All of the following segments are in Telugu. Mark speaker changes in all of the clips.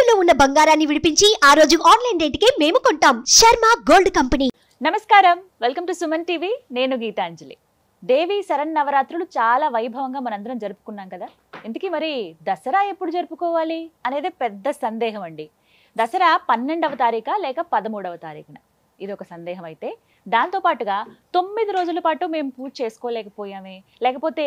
Speaker 1: తాకట్టులో ఉన్న బంగారాన్ని విడిపించి ఆ రోజు ఆన్లైన్ రేటుకే మేము కొంటాం శర్మ గోల్డ్ కంపెనీ నమస్కారం వెల్కమ్ టు సుమన్ టీవీ నేను గీతాంజలి దేవి శరణ్ నవరాత్రులు చాలా వైభవంగా మనందరం జరుపుకున్నాం కదా ఇంతకీ మరి దసరా ఎప్పుడు జరుపుకోవాలి అనేది పెద్ద సందేహం అండి దసరా పన్నెండవ తారీఖ లేక పదమూడవ తారీఖున ఇది ఒక సందేహం అయితే దాంతో పాటుగా తొమ్మిది రోజుల పాటు మేము పూజ చేసుకోలేకపోయామే లేకపోతే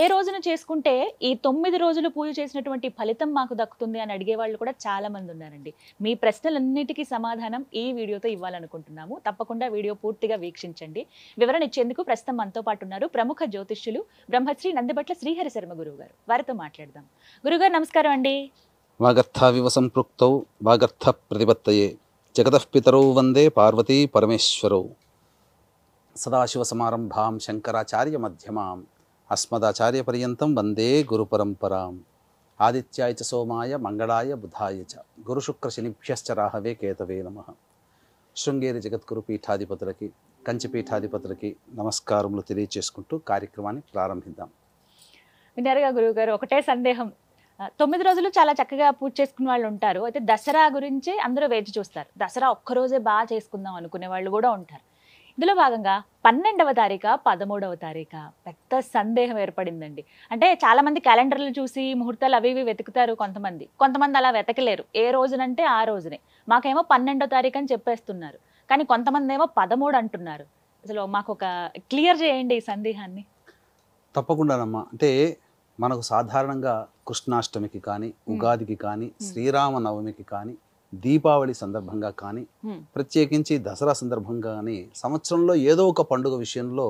Speaker 1: ఏ రోజున చేసుకుంటే ఈ తొమ్మిది రోజులు పూజ చేసినటువంటి ఫలితం మాకు దక్కుతుంది అని అడిగే వాళ్ళు కూడా చాలా మంది ఉన్నారండి మీ ప్రశ్నలన్నిటికీ సమాధానం ఈ వీడియోతో ఇవ్వాలనుకుంటున్నాము తప్పకుండా వీడియో పూర్తిగా వీక్షించండి వివరణ ఇచ్చేందుకు ప్రస్తుతం మనతో పాటు ఉన్నారు ప్రముఖ జ్యోతిష్యులు బ్రహ్మశ్రీ నందిబట్ల శ్రీహరి శర్మ గురువు గారు వారితో మాట్లాడదాం గురుగారు నమస్కారం అండి
Speaker 2: వాగర్థావివ సంపృక్తౌ వాగర్థ ప్రతిపత్తయే జగతఃపితరౌ వందే పార్వతీ పరమేశ్వరౌ సదాశివ సమారంభాం శంకరాచార్య మధ్యమాం అస్మదాచార్య పర్యంతం వందే పరంపరాం ఆదిత్యాయ చ సోమాయ మంగళాయ బుధాయ చ గురు శుక్ర శనిభ్యశ్చ రాహవే కేతవే నమః శృంగేరి జగద్గురు పీఠాధిపతులకి కంచి పీఠాధిపతులకి నమస్కారములు తెలియచేసుకుంటూ కార్యక్రమాన్ని ప్రారంభిద్దాం
Speaker 1: విన్నారుగా గురువుగారు ఒకటే సందేహం తొమ్మిది రోజులు చాలా చక్కగా పూజ చేసుకునే వాళ్ళు ఉంటారు అయితే దసరా గురించి అందరూ వేచి చూస్తారు దసరా ఒక్కరోజే బాగా చేసుకుందాం అనుకునే వాళ్ళు కూడా ఉంటారు ఇందులో భాగంగా పన్నెండవ తారీఖు పదమూడవ తారీఖు పెద్ద సందేహం ఏర్పడిందండి అంటే చాలామంది క్యాలెండర్లు చూసి ముహూర్తాలు అవి ఇవి వెతుకుతారు కొంతమంది కొంతమంది అలా వెతకలేరు ఏ రోజునంటే ఆ రోజునే మాకేమో పన్నెండో తారీఖు అని చెప్పేస్తున్నారు కానీ కొంతమంది ఏమో పదమూడు అంటున్నారు అసలు మాకు ఒక క్లియర్ చేయండి ఈ సందేహాన్ని
Speaker 2: తప్పకుండానమ్మా అంటే మనకు సాధారణంగా కృష్ణాష్టమికి కానీ ఉగాదికి కానీ శ్రీరామనవమికి కానీ దీపావళి సందర్భంగా కానీ ప్రత్యేకించి దసరా సందర్భంగా కానీ సంవత్సరంలో ఏదో ఒక పండుగ విషయంలో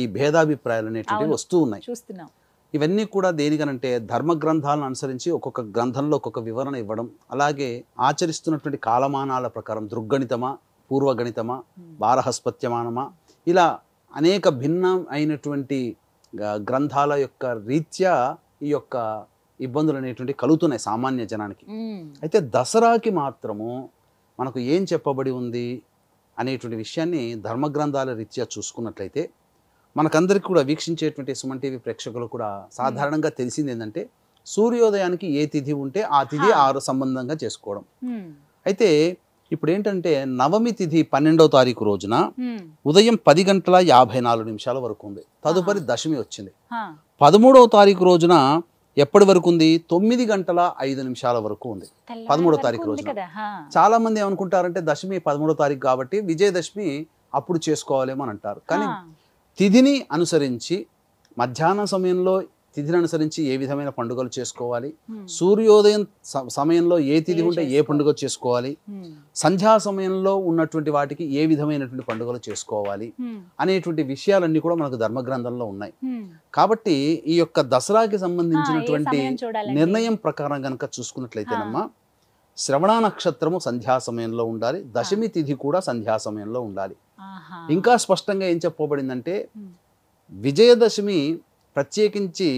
Speaker 2: ఈ భేదాభిప్రాయాలు అనేటువంటివి వస్తూ ఉన్నాయి చూస్తున్నాం ఇవన్నీ కూడా దేనికనంటే ధర్మ గ్రంథాలను అనుసరించి ఒక్కొక్క గ్రంథంలో ఒక్కొక్క వివరణ ఇవ్వడం అలాగే ఆచరిస్తున్నటువంటి కాలమానాల ప్రకారం దృగ్గణితమా పూర్వగణితమా బారహస్పత్యమానమా ఇలా అనేక భిన్నం అయినటువంటి గ్రంథాల యొక్క రీత్యా ఈ యొక్క ఇబ్బందులు అనేటువంటి కలుగుతున్నాయి సామాన్య జనానికి అయితే దసరాకి మాత్రము మనకు ఏం చెప్పబడి ఉంది అనేటువంటి విషయాన్ని ధర్మగ్రంథాల రీత్యా చూసుకున్నట్లయితే మనకందరికి కూడా వీక్షించేటువంటి సుమన్ టీవీ ప్రేక్షకులు కూడా సాధారణంగా తెలిసింది ఏంటంటే సూర్యోదయానికి ఏ తిథి ఉంటే ఆ తిథి ఆరు సంబంధంగా చేసుకోవడం అయితే ఇప్పుడు ఏంటంటే నవమి తిథి పన్నెండవ తారీఖు రోజున ఉదయం పది గంటల యాభై నాలుగు నిమిషాల వరకు ఉంది తదుపరి దశమి వచ్చింది పదమూడవ తారీఖు రోజున ఎప్పటి వరకు ఉంది తొమ్మిది గంటల ఐదు నిమిషాల వరకు ఉంది పదమూడో తారీఖు రోజు చాలా మంది ఏమనుకుంటారంటే దశమి పదమూడో తారీఖు కాబట్టి విజయదశమి అప్పుడు చేసుకోవాలేమో అని అంటారు కానీ తిథిని అనుసరించి మధ్యాహ్న సమయంలో తిథిని అనుసరించి ఏ విధమైన పండుగలు చేసుకోవాలి సూర్యోదయం సమయంలో ఏ తిథి ఉంటే ఏ పండుగ చేసుకోవాలి సంధ్యా సమయంలో ఉన్నటువంటి వాటికి ఏ విధమైనటువంటి పండుగలు చేసుకోవాలి అనేటువంటి విషయాలన్నీ కూడా మనకు ధర్మగ్రంథంలో ఉన్నాయి కాబట్టి ఈ యొక్క దసరాకి సంబంధించినటువంటి నిర్ణయం ప్రకారం కనుక చూసుకున్నట్లయితేనమ్మా శ్రవణ నక్షత్రము సంధ్యా సమయంలో ఉండాలి దశమి తిథి కూడా సంధ్యా సమయంలో ఉండాలి ఇంకా స్పష్టంగా ఏం చెప్పబడిందంటే విజయదశమి ప్రత్యేకించి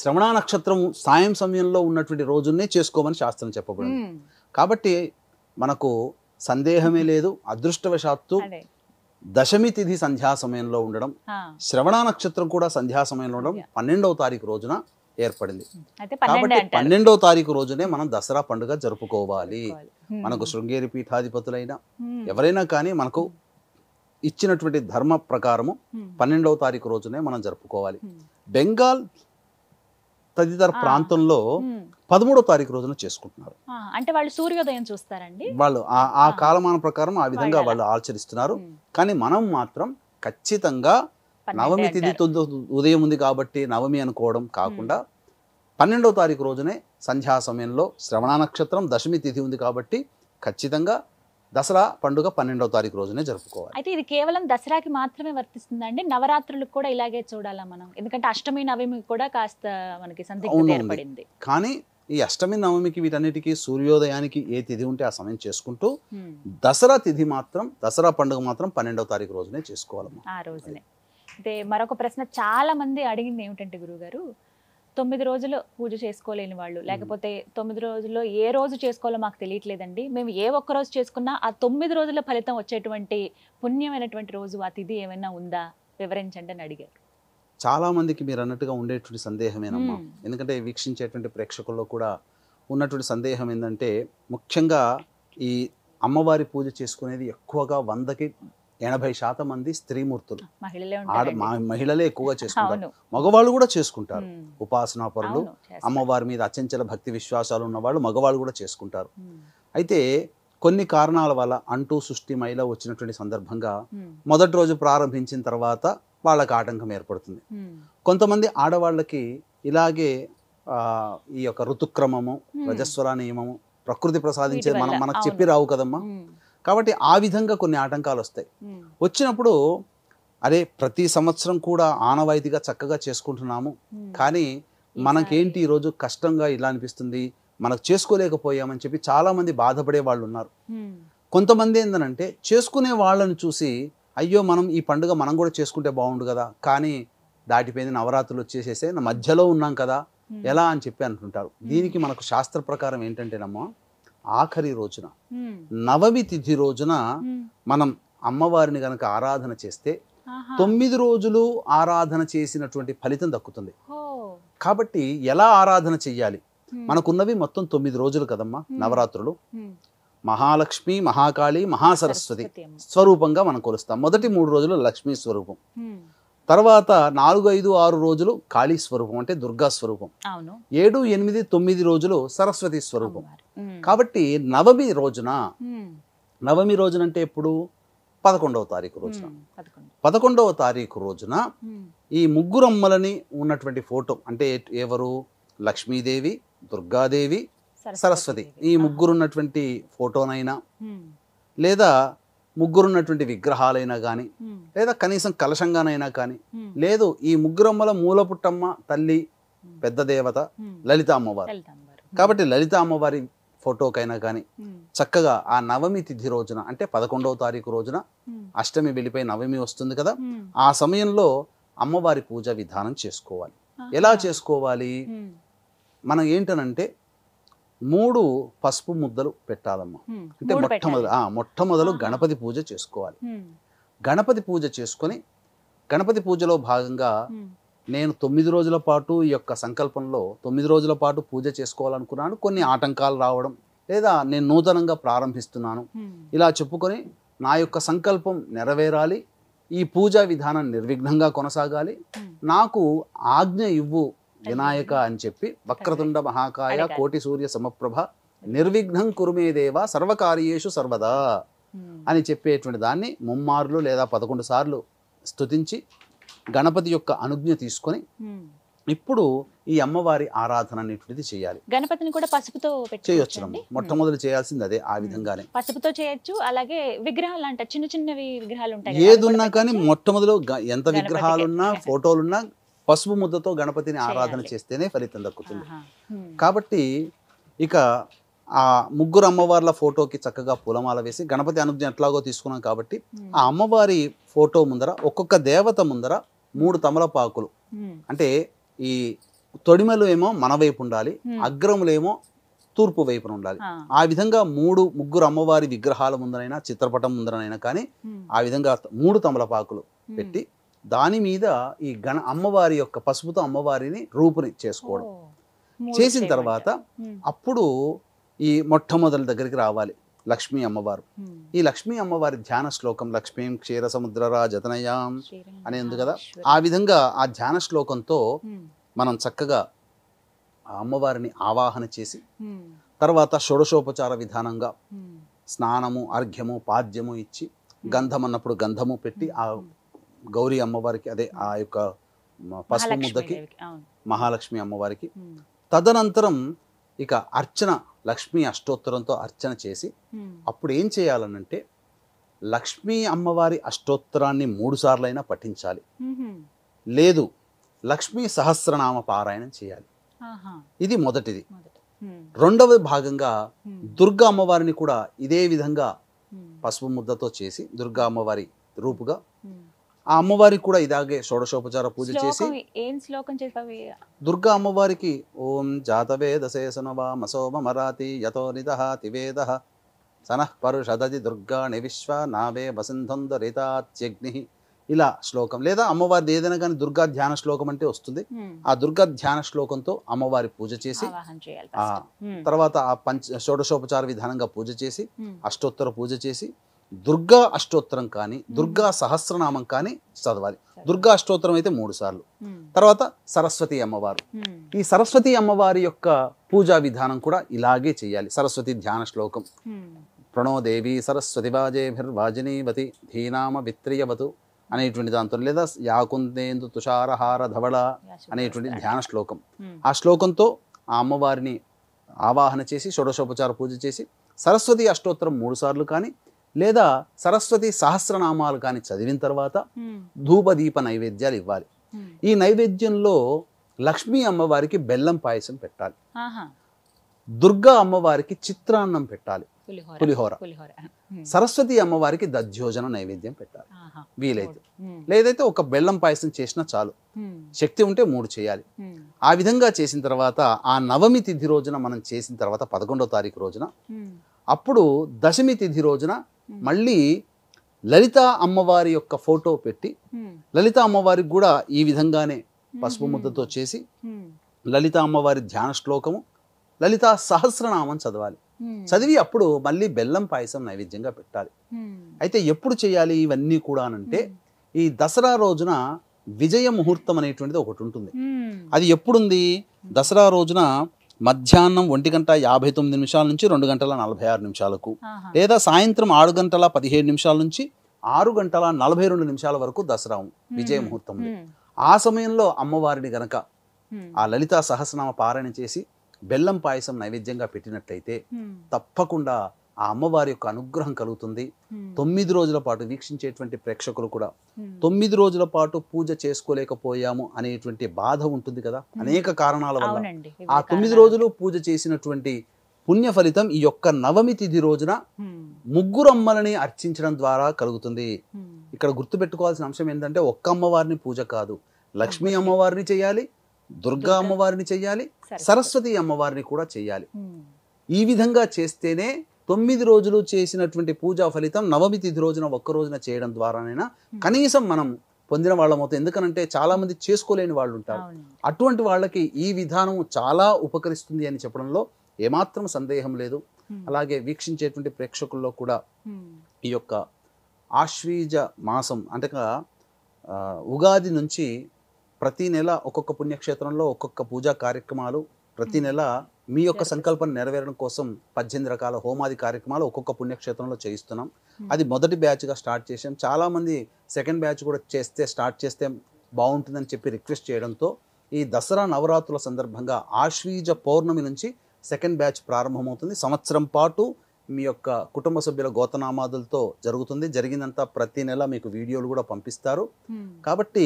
Speaker 2: శ్రవణ నక్షత్రం సాయం సమయంలో ఉన్నటువంటి రోజునే చేసుకోమని శాస్త్రం చెప్పబడింది కాబట్టి మనకు సందేహమే లేదు అదృష్టవశాత్తు దశమి తిథి సంధ్యా సమయంలో ఉండడం శ్రవణ నక్షత్రం కూడా సంధ్యా సమయంలో ఉండడం పన్నెండవ తారీఖు రోజున ఏర్పడింది
Speaker 3: కాబట్టి పన్నెండవ
Speaker 2: తారీఖు రోజునే మనం దసరా పండుగ జరుపుకోవాలి మనకు శృంగేరి పీఠాధిపతులైనా ఎవరైనా కానీ మనకు ఇచ్చినటువంటి ధర్మ ప్రకారము పన్నెండవ తారీఖు రోజునే మనం జరుపుకోవాలి బెంగాల్ తదితర ప్రాంతంలో పదమూడో తారీఖు రోజున చేసుకుంటున్నారు
Speaker 1: అంటే వాళ్ళు సూర్యోదయం చూస్తారండి
Speaker 2: వాళ్ళు ఆ కాలమాన ప్రకారం ఆ విధంగా వాళ్ళు ఆచరిస్తున్నారు కానీ మనం మాత్రం ఖచ్చితంగా నవమి తిథి ఉదయం ఉంది కాబట్టి నవమి అనుకోవడం కాకుండా పన్నెండవ తారీఖు రోజునే సంధ్యా సమయంలో శ్రవణ నక్షత్రం దశమి తిథి ఉంది కాబట్టి ఖచ్చితంగా దసరా పండుగ పన్నెండవ తారీఖు రోజునే జరుపుకోవాలి
Speaker 1: అయితే ఇది కేవలం దసరాకి మాత్రమే వర్తిస్తుందండి నవరాత్రులకు కూడా ఇలాగే చూడాలా మనం ఎందుకంటే అష్టమి నవమి కూడా కాస్త మనకి సందిగ్ధపడింది
Speaker 2: కానీ ఈ అష్టమి నవమికి వీటన్నిటికి సూర్యోదయానికి ఏ తిథి ఉంటే ఆ సమయం చేసుకుంటూ దసరా తిథి మాత్రం దసరా పండుగ మాత్రం పన్నెండవ తారీఖు రోజునే చేసుకోవాలి
Speaker 1: ఆ రోజునే అయితే మరొక ప్రశ్న చాలా మంది అడిగింది ఏమిటంటే గారు తొమ్మిది రోజులు పూజ చేసుకోలేని వాళ్ళు లేకపోతే తొమ్మిది రోజుల్లో ఏ రోజు చేసుకోవాలో మాకు తెలియట్లేదండి మేము ఏ ఒక్క రోజు చేసుకున్నా ఆ తొమ్మిది రోజుల ఫలితం వచ్చేటువంటి పుణ్యమైనటువంటి రోజు ఆ తిథి ఏమైనా ఉందా వివరించండి అని అడిగారు
Speaker 2: చాలా మందికి మీరు అన్నట్టుగా ఉండేటువంటి సందేహమేనమ్మా ఎందుకంటే వీక్షించేటువంటి ప్రేక్షకుల్లో కూడా ఉన్నటువంటి సందేహం ఏంటంటే ముఖ్యంగా ఈ అమ్మవారి పూజ చేసుకునేది ఎక్కువగా వందకి ఎనభై శాతం మంది స్త్రీమూర్తులు ఆడ మహిళలే ఎక్కువగా చేసుకుంటారు మగవాళ్ళు కూడా చేసుకుంటారు ఉపాసనా పరులు అమ్మవారి మీద అచంచల భక్తి విశ్వాసాలు ఉన్నవాళ్ళు మగవాళ్ళు కూడా చేసుకుంటారు అయితే కొన్ని కారణాల వల్ల అంటూ సృష్టి మహిళ వచ్చినటువంటి సందర్భంగా మొదటి రోజు ప్రారంభించిన తర్వాత వాళ్ళకి ఆటంకం ఏర్పడుతుంది కొంతమంది ఆడవాళ్ళకి ఇలాగే ఈ యొక్క ఋతుక్రమము రజస్వర నియమము ప్రకృతి ప్రసాదించేది మనం మనకు చెప్పి రావు కదమ్మా కాబట్టి ఆ విధంగా కొన్ని ఆటంకాలు వస్తాయి వచ్చినప్పుడు అరే ప్రతి సంవత్సరం కూడా ఆనవాయితీగా చక్కగా చేసుకుంటున్నాము కానీ మనకేంటి ఈరోజు కష్టంగా ఇలా అనిపిస్తుంది మనకు చేసుకోలేకపోయామని చెప్పి చాలామంది బాధపడే వాళ్ళు ఉన్నారు కొంతమంది ఏంటంటే చేసుకునే వాళ్ళని చూసి అయ్యో మనం ఈ పండుగ మనం కూడా చేసుకుంటే బాగుండు కదా కానీ దాటిపోయింది నవరాత్రులు వచ్చేసేసే మధ్యలో ఉన్నాం కదా ఎలా అని చెప్పి అనుకుంటారు దీనికి మనకు శాస్త్ర ప్రకారం ఏంటంటేనమ్మా ఆఖరి రోజున నవమి తిథి రోజున మనం అమ్మవారిని గనక ఆరాధన చేస్తే తొమ్మిది రోజులు ఆరాధన చేసినటువంటి ఫలితం దక్కుతుంది కాబట్టి ఎలా ఆరాధన చెయ్యాలి మనకున్నవి మొత్తం తొమ్మిది రోజులు కదమ్మా నవరాత్రులు మహాలక్ష్మి మహాకాళి మహాసరస్వతి స్వరూపంగా మనం కొలుస్తాం మొదటి మూడు రోజులు లక్ష్మీ స్వరూపం తర్వాత నాలుగు ఐదు ఆరు రోజులు కాళీ స్వరూపం అంటే దుర్గా స్వరూపం ఏడు ఎనిమిది తొమ్మిది రోజులు సరస్వతి స్వరూపం కాబట్టి నవమి రోజున నవమి రోజున అంటే ఎప్పుడు పదకొండవ తారీఖు రోజున పదకొండవ తారీఖు రోజున ఈ ముగ్గురమ్మలని ఉన్నటువంటి ఫోటో అంటే ఎవరు లక్ష్మీదేవి దుర్గాదేవి సరస్వతి ఈ ముగ్గురున్నటువంటి ఫోటోనైనా లేదా ముగ్గురున్నటువంటి విగ్రహాలైనా కానీ లేదా కనీసం కలశంగానైనా కానీ లేదు ఈ ముగ్గురమ్మల మూలపుట్టమ్మ తల్లి పెద్ద దేవత లలిత అమ్మవారు కాబట్టి లలిత అమ్మవారి ఫోటోకైనా కానీ చక్కగా ఆ నవమి తిథి రోజున అంటే పదకొండవ తారీఖు రోజున అష్టమి వెళ్ళిపోయి నవమి వస్తుంది కదా ఆ సమయంలో అమ్మవారి పూజ విధానం చేసుకోవాలి ఎలా చేసుకోవాలి మనం ఏంటనంటే మూడు పసుపు ముద్దలు పెట్టాలమ్మా
Speaker 3: అంటే మొట్టమొదలు
Speaker 2: మొట్టమొదలు గణపతి పూజ చేసుకోవాలి గణపతి పూజ చేసుకొని గణపతి పూజలో భాగంగా నేను తొమ్మిది రోజుల పాటు ఈ యొక్క సంకల్పంలో తొమ్మిది రోజుల పాటు పూజ చేసుకోవాలనుకున్నాను కొన్ని ఆటంకాలు రావడం లేదా నేను నూతనంగా ప్రారంభిస్తున్నాను ఇలా చెప్పుకొని నా యొక్క సంకల్పం నెరవేరాలి ఈ పూజా విధానం నిర్విఘ్నంగా కొనసాగాలి నాకు ఆజ్ఞ ఇవ్వు వినాయక అని చెప్పి వక్రతుండ మహాకాయ కోటి సూర్య సమప్రభ నిర్విఘ్నం కురుమేదేవా సర్వకార్యేషు సర్వదా అని చెప్పేటువంటి దాన్ని ముమ్మార్లు లేదా పదకొండు సార్లు స్థుతించి గణపతి యొక్క అనుజ్ఞ తీసుకొని ఇప్పుడు ఈ అమ్మవారి ఆరాధన అనేటువంటిది చేయాలి
Speaker 1: గణపతిని కూడా పసుపుతో చేయొచ్చు మొట్టమొదటి
Speaker 2: చేయాల్సింది అదే ఆ విధంగానే
Speaker 1: పసుపుతో చేయొచ్చు అలాగే విగ్రహాలు అంట చిన్న చిన్నవి విగ్రహాలు ఉంటాయి ఏదున్నా
Speaker 2: కానీ మొట్టమొదలు ఎంత విగ్రహాలున్నా ఫోటోలున్నా పసుపు ముద్దతో గణపతిని ఆరాధన చేస్తేనే ఫలితం దక్కుతుంది కాబట్టి ఇక ఆ ముగ్గురు అమ్మవార్ల ఫోటోకి చక్కగా పూలమాల వేసి గణపతి అనుజ్ఞ ఎట్లాగో తీసుకున్నాం కాబట్టి ఆ అమ్మవారి ఫోటో ముందర ఒక్కొక్క దేవత ముందర మూడు తమలపాకులు అంటే ఈ తొడిమలు ఏమో మన వైపు ఉండాలి అగ్రములేమో తూర్పు వైపున ఉండాలి ఆ విధంగా మూడు ముగ్గురు అమ్మవారి విగ్రహాల ముందరైనా చిత్రపటం ముందరనైనా కానీ ఆ విధంగా మూడు తమలపాకులు పెట్టి దాని మీద ఈ గణ అమ్మవారి యొక్క పసుపుతో అమ్మవారిని రూపుని చేసుకోవడం
Speaker 4: చేసిన తర్వాత
Speaker 2: అప్పుడు ఈ మొట్టమొదటి దగ్గరికి రావాలి లక్ష్మీ అమ్మవారు ఈ లక్ష్మీ అమ్మవారి ధ్యాన శ్లోకం లక్ష్మీం క్షీర సముద్రరా రాజతనయాం అని ఉంది కదా ఆ విధంగా ఆ ధ్యాన శ్లోకంతో మనం చక్కగా ఆ అమ్మవారిని ఆవాహన చేసి తర్వాత షోడశోపచార విధానంగా స్నానము అర్ఘ్యము పాద్యము ఇచ్చి గంధం అన్నప్పుడు గంధము పెట్టి ఆ గౌరీ అమ్మవారికి అదే ఆ యొక్క పసుపు ముద్దకి మహాలక్ష్మి అమ్మవారికి తదనంతరం ఇక అర్చన లక్ష్మీ అష్టోత్తరంతో అర్చన చేసి అప్పుడు ఏం చేయాలనంటే లక్ష్మీ అమ్మవారి అష్టోత్తరాన్ని మూడు సార్లైనా పఠించాలి లేదు లక్ష్మీ సహస్రనామ పారాయణం చేయాలి ఇది మొదటిది రెండవ భాగంగా దుర్గా అమ్మవారిని కూడా ఇదే విధంగా పసుపు ముద్దతో చేసి దుర్గా అమ్మవారి రూపుగా ఆ అమ్మవారికి కూడా ఇదాగే షోడశోపచార పూజ చేసి ఏం శ్లోకం దుర్గా అమ్మవారికి ఓం జాతవేద మరాతి యతో నిదహాతి వేద సనః పరుషదది దుర్గాణి విశ్వ నావే వసంధందరితాత్యగ్ని ఇలా శ్లోకం లేదా అమ్మవారిది ఏదైనా కానీ దుర్గా ధ్యాన శ్లోకం అంటే వస్తుంది ఆ దుర్గా ధ్యాన శ్లోకంతో అమ్మవారి పూజ చేసి తర్వాత ఆ పంచ షోడశోపచార విధానంగా పూజ చేసి అష్టోత్తర పూజ చేసి దుర్గా అష్టోత్తరం కానీ దుర్గా సహస్రనామం కానీ చదవాలి దుర్గా అష్టోత్తరం అయితే మూడు సార్లు తర్వాత సరస్వతి అమ్మవారు ఈ సరస్వతి అమ్మవారి యొక్క పూజా విధానం కూడా ఇలాగే చేయాలి సరస్వతి ధ్యాన శ్లోకం ప్రణోదేవి సరస్వతి వాజేభిర్వాజినీవతి ధీనామ విత్రియవతు అనేటువంటి దాంతో లేదా యాకుందేందు తుషారహార ధవళ అనేటువంటి ధ్యాన శ్లోకం ఆ శ్లోకంతో ఆ అమ్మవారిని ఆవాహన చేసి షోడశోపచార పూజ చేసి సరస్వతి అష్టోత్తరం మూడు సార్లు కానీ లేదా సరస్వతి సహస్రనామాలు కానీ చదివిన తర్వాత ధూపదీప నైవేద్యాలు ఇవ్వాలి ఈ నైవేద్యంలో లక్ష్మీ అమ్మవారికి బెల్లం పాయసం పెట్టాలి దుర్గా అమ్మవారికి చిత్రాన్నం పెట్టాలి పులిహోర సరస్వతి అమ్మవారికి దధ్యోజన నైవేద్యం పెట్టాలి వీలైతే లేదైతే ఒక బెల్లం పాయసం చేసినా చాలు శక్తి ఉంటే మూడు చేయాలి ఆ విధంగా చేసిన తర్వాత ఆ నవమి తిథి రోజున మనం చేసిన తర్వాత పదకొండో తారీఖు రోజున అప్పుడు దశమి తిథి రోజున మళ్ళీ లలిత అమ్మవారి యొక్క ఫోటో పెట్టి లలిత అమ్మవారికి కూడా ఈ విధంగానే పసుపు ముద్దతో చేసి లలిత అమ్మవారి ధ్యాన శ్లోకము లలిత సహస్రనామం చదవాలి చదివి అప్పుడు మళ్ళీ బెల్లం పాయసం నైవేద్యంగా పెట్టాలి అయితే ఎప్పుడు చేయాలి ఇవన్నీ కూడా అనంటే ఈ దసరా రోజున విజయ ముహూర్తం అనేటువంటిది ఒకటి ఉంటుంది అది ఎప్పుడుంది దసరా రోజున మధ్యాహ్నం ఒంటి గంట యాభై తొమ్మిది నిమిషాల నుంచి రెండు గంటల నలభై ఆరు నిమిషాలకు లేదా సాయంత్రం ఆరు గంటల పదిహేడు నిమిషాల నుంచి ఆరు గంటల నలభై రెండు నిమిషాల వరకు దసరా విజయ ముహూర్తం ఆ సమయంలో అమ్మవారిని గనక ఆ లలితా సహస్రనామ పారాయణ చేసి బెల్లం పాయసం నైవేద్యంగా పెట్టినట్లయితే తప్పకుండా ఆ అమ్మవారి యొక్క అనుగ్రహం కలుగుతుంది తొమ్మిది రోజుల పాటు వీక్షించేటువంటి ప్రేక్షకులు కూడా తొమ్మిది రోజుల పాటు పూజ చేసుకోలేకపోయాము అనేటువంటి బాధ ఉంటుంది కదా అనేక కారణాల వల్ల ఆ తొమ్మిది రోజులు పూజ చేసినటువంటి పుణ్య ఫలితం ఈ యొక్క నవమి తిథి రోజున ముగ్గురు అమ్మలని అర్చించడం ద్వారా కలుగుతుంది ఇక్కడ గుర్తుపెట్టుకోవాల్సిన అంశం ఏంటంటే ఒక్క అమ్మవారిని పూజ కాదు లక్ష్మీ అమ్మవారిని చేయాలి దుర్గా అమ్మవారిని చేయాలి సరస్వతి అమ్మవారిని కూడా చేయాలి ఈ విధంగా చేస్తేనే తొమ్మిది రోజులు చేసినటువంటి పూజా ఫలితం నవమి తిథి రోజున ఒక్క రోజున చేయడం ద్వారానైనా కనీసం మనం పొందిన వాళ్ళం అవుతాం ఎందుకనంటే చాలామంది చేసుకోలేని వాళ్ళు ఉంటారు అటువంటి వాళ్ళకి ఈ విధానం చాలా ఉపకరిస్తుంది అని చెప్పడంలో ఏమాత్రం సందేహం లేదు అలాగే వీక్షించేటువంటి ప్రేక్షకుల్లో కూడా ఈ యొక్క ఆశ్వీజ మాసం అంటే ఉగాది నుంచి ప్రతి నెల ఒక్కొక్క పుణ్యక్షేత్రంలో ఒక్కొక్క పూజా కార్యక్రమాలు ప్రతి నెల మీ యొక్క సంకల్పం నెరవేరడం కోసం పద్దెనిమిది రకాల హోమాది కార్యక్రమాలు ఒక్కొక్క పుణ్యక్షేత్రంలో చేయిస్తున్నాం అది మొదటి బ్యాచ్గా స్టార్ట్ చేసాం చాలామంది సెకండ్ బ్యాచ్ కూడా చేస్తే స్టార్ట్ చేస్తే బాగుంటుందని చెప్పి రిక్వెస్ట్ చేయడంతో ఈ దసరా నవరాత్రుల సందర్భంగా ఆశ్వీజ పౌర్ణమి నుంచి సెకండ్ బ్యాచ్ ప్రారంభమవుతుంది సంవత్సరం పాటు మీ యొక్క కుటుంబ సభ్యుల గోతనామాదులతో జరుగుతుంది జరిగిందంతా ప్రతి నెల మీకు వీడియోలు కూడా పంపిస్తారు కాబట్టి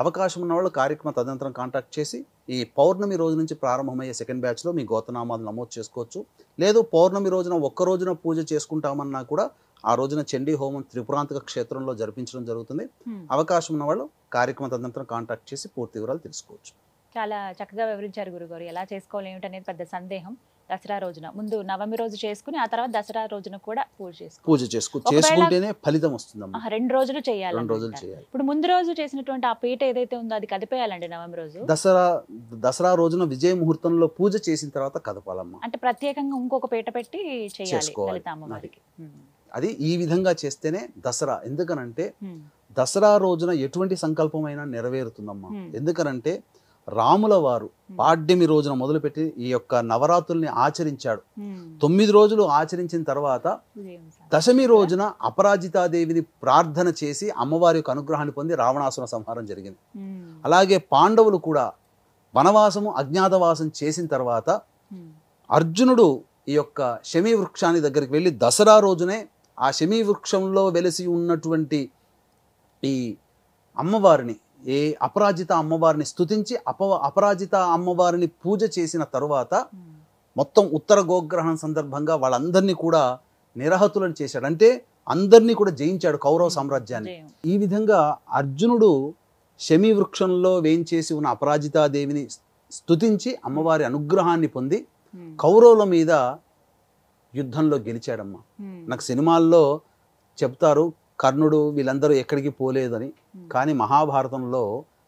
Speaker 2: అవకాశం ఉన్న వాళ్ళు కార్యక్రమ తదనంతరం కాంటాక్ట్ చేసి ఈ పౌర్ణమి రోజు నుంచి ప్రారంభమయ్యే సెకండ్ బ్యాచ్లో మీ గోతనామాలు నమోదు చేసుకోవచ్చు లేదు పౌర్ణమి రోజున ఒక్క రోజున పూజ చేసుకుంటామన్నా కూడా ఆ రోజున చండీ హోమం త్రిపురాంతక క్షేత్రంలో జరిపించడం జరుగుతుంది అవకాశం ఉన్న వాళ్ళు కార్యక్రమ తదనంతరం కాంటాక్ట్ చేసి పూర్తి వివరాలు తెలుసుకోవచ్చు
Speaker 1: చాలా చక్కగా వివరించారు గురుగారు ఎలా చేసుకోవాలి ఏమిటనేది పెద్ద సందేహం దసరా రోజున ముందు నవమి రోజు చేసుకుని ఆ తర్వాత దసరా రోజున కూడా పూజ చేసుకుని
Speaker 2: పూజ చేసుకుని చేసుకుంటేనే ఫలితం వస్తుంది
Speaker 1: రెండు రోజులు చేయాలి రెండు రోజులు చేయాలి ఇప్పుడు ముందు రోజు చేసినటువంటి ఆ పీట ఏదైతే ఉందో అది కదిపేయాలండి నవమి రోజు
Speaker 2: దసరా దసరా రోజున విజయ ముహూర్తంలో పూజ చేసిన తర్వాత కదపాలమ్మ
Speaker 1: అంటే ప్రత్యేకంగా ఇంకొక పీట పెట్టి చేయాలి లలితామ్మవారికి
Speaker 2: అది ఈ విధంగా చేస్తేనే దసరా ఎందుకనంటే దసరా రోజున ఎటువంటి సంకల్పమైనా నెరవేరుతుందమ్మా ఎందుకనంటే రాముల వారు పాడ్యమి రోజున మొదలుపెట్టి ఈ యొక్క నవరాత్రుల్ని ఆచరించాడు తొమ్మిది రోజులు ఆచరించిన తర్వాత దశమి రోజున అపరాజితాదేవిని ప్రార్థన చేసి అమ్మవారి యొక్క అనుగ్రహాన్ని పొంది రావణాసుర సంహారం జరిగింది అలాగే పాండవులు కూడా వనవాసము అజ్ఞాతవాసం చేసిన తర్వాత అర్జునుడు ఈ యొక్క శమీ వృక్షాన్ని దగ్గరికి వెళ్ళి దసరా రోజునే ఆ శమీ వృక్షంలో వెలిసి ఉన్నటువంటి ఈ అమ్మవారిని ఏ అపరాజిత అమ్మవారిని స్థుతించి అప అపరాజిత అమ్మవారిని పూజ చేసిన తరువాత మొత్తం ఉత్తర గోగ్రహణం సందర్భంగా వాళ్ళందరినీ కూడా నిరహతులను చేశాడు అంటే అందరినీ కూడా జయించాడు కౌరవ సామ్రాజ్యాన్ని ఈ విధంగా అర్జునుడు శమి వృక్షంలో వేయించేసి ఉన్న అపరాజితాదేవిని స్థుతించి అమ్మవారి అనుగ్రహాన్ని పొంది కౌరవుల మీద యుద్ధంలో గెలిచాడమ్మా నాకు సినిమాల్లో చెప్తారు కర్ణుడు వీళ్ళందరూ ఎక్కడికి పోలేదని hmm. కానీ మహాభారతంలో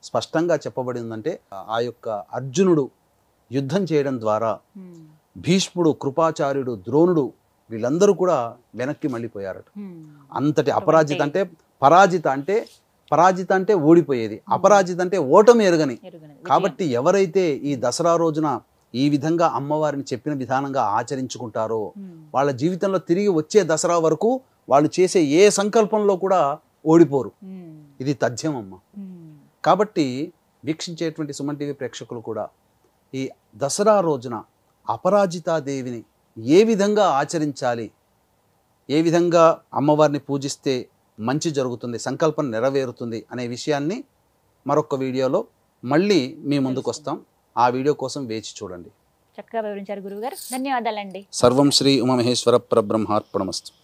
Speaker 2: స్పష్టంగా చెప్పబడిందంటే ఆ యొక్క అర్జునుడు యుద్ధం చేయడం ద్వారా hmm. భీష్ముడు కృపాచార్యుడు ద్రోణుడు వీళ్ళందరూ కూడా వెనక్కి మళ్ళీపోయారట hmm. అంతటి అపరాజిత అంటే పరాజిత అంటే పరాజిత అంటే ఓడిపోయేది అపరాజిత అంటే ఓటమి ఎరగని కాబట్టి ఎవరైతే ఈ దసరా రోజున ఈ విధంగా అమ్మవారిని చెప్పిన విధానంగా ఆచరించుకుంటారో వాళ్ళ జీవితంలో తిరిగి వచ్చే దసరా వరకు వాళ్ళు చేసే ఏ సంకల్పంలో కూడా ఓడిపోరు ఇది తథ్యం అమ్మ కాబట్టి వీక్షించేటువంటి సుమన్ టీవీ ప్రేక్షకులు కూడా ఈ దసరా రోజున అపరాజితాదేవిని ఏ విధంగా ఆచరించాలి ఏ విధంగా అమ్మవారిని పూజిస్తే మంచి జరుగుతుంది సంకల్పం నెరవేరుతుంది అనే విషయాన్ని మరొక వీడియోలో మళ్ళీ మీ ముందుకు వస్తాం ఆ వీడియో కోసం వేచి చూడండి
Speaker 1: చక్కగా వివరించారు గురువుగారు ధన్యవాదాలండి
Speaker 2: సర్వం శ్రీ ఉమామహేశ్వర పరబ్రహ్మార్పణమస్తు